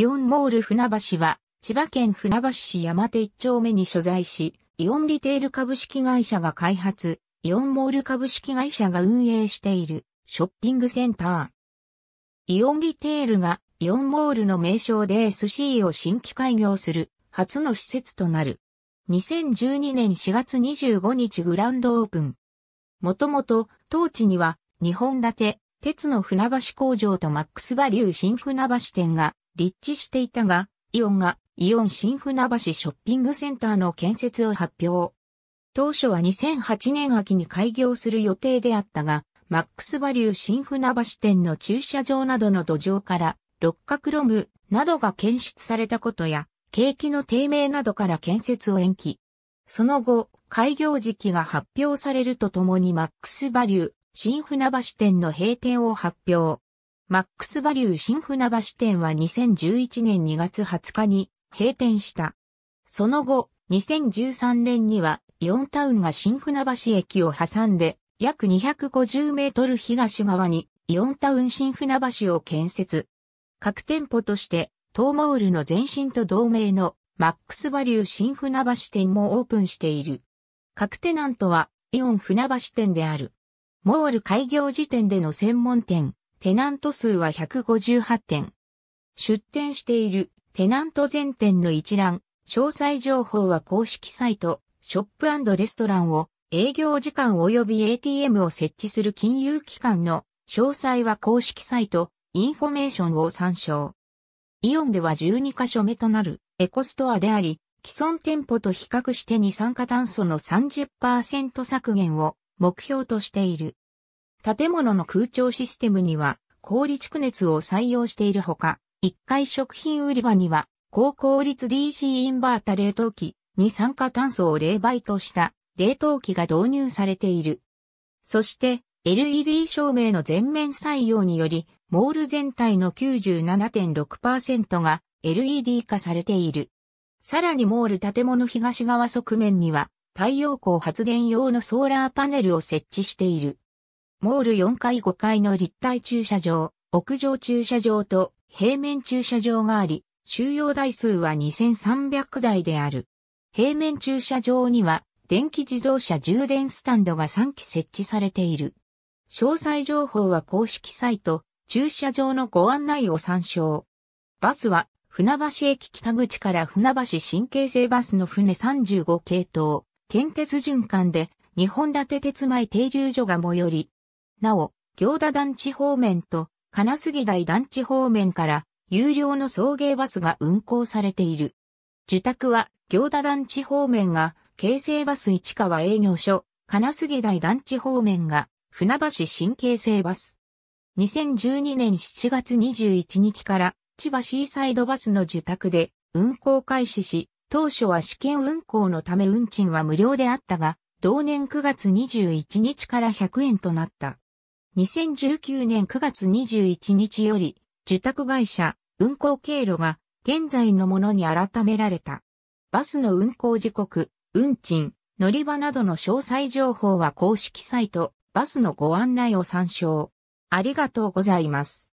イオンモール船橋は、千葉県船橋市山手1丁目に所在し、イオンリテール株式会社が開発、イオンモール株式会社が運営しているショッピングセンター。イオンリテールがイオンモールの名称で SC を新規開業する初の施設となる。2012年4月25日グランドオープン。もともと当地には2本立て、鉄の船橋工場とマックスバリュー新船橋店が立地していたが、イオンがイオン新船橋ショッピングセンターの建設を発表。当初は2008年秋に開業する予定であったが、マックスバリュー新船橋店の駐車場などの土壌から六角ロムなどが検出されたことや、景気の低迷などから建設を延期。その後、開業時期が発表されるとともにマックスバリュー新船橋店の閉店を発表。マックスバリュー新船橋店は2011年2月20日に閉店した。その後、2013年にはイオンタウンが新船橋駅を挟んで約250メートル東側にイオンタウン新船橋を建設。各店舗として東モールの前身と同盟のマックスバリュー新船橋店もオープンしている。各テナントはイオン船橋店である。モール開業時点での専門店、テナント数は158店。出店しているテナント全店の一覧、詳細情報は公式サイト、ショップレストランを営業時間及び ATM を設置する金融機関の詳細は公式サイト、インフォメーションを参照。イオンでは12カ所目となるエコストアであり、既存店舗と比較して二酸化炭素の30%削減を目標としている。建物の空調システムには、高蓄熱を採用しているほか、1階食品売り場には、高効率 DC インバータ冷凍機二酸化炭素を冷媒とした冷凍機が導入されている。そして、LED 照明の全面採用により、モール全体の97.6%が LED 化されている。さらにモール建物東側側面には太陽光発電用のソーラーパネルを設置している。モール4階5階の立体駐車場、屋上駐車場と平面駐車場があり、収容台数は2300台である。平面駐車場には電気自動車充電スタンドが3基設置されている。詳細情報は公式サイト、駐車場のご案内を参照。バスは船橋駅北口から船橋新京成バスの船35系統、県鉄循環で日本立て鉄前停留所が最寄り、なお、行田団地方面と金杉台団地方面から有料の送迎バスが運行されている。受託は行田団地方面が京成バス市川営業所、金杉台団地方面が船橋新京成バス。2012年7月21日から千葉シーサイドバスの受託で運行開始し、当初は試験運行のため運賃は無料であったが、同年9月21日から100円となった。2019年9月21日より、受託会社、運行経路が、現在のものに改められた。バスの運行時刻、運賃、乗り場などの詳細情報は公式サイト、バスのご案内を参照。ありがとうございます。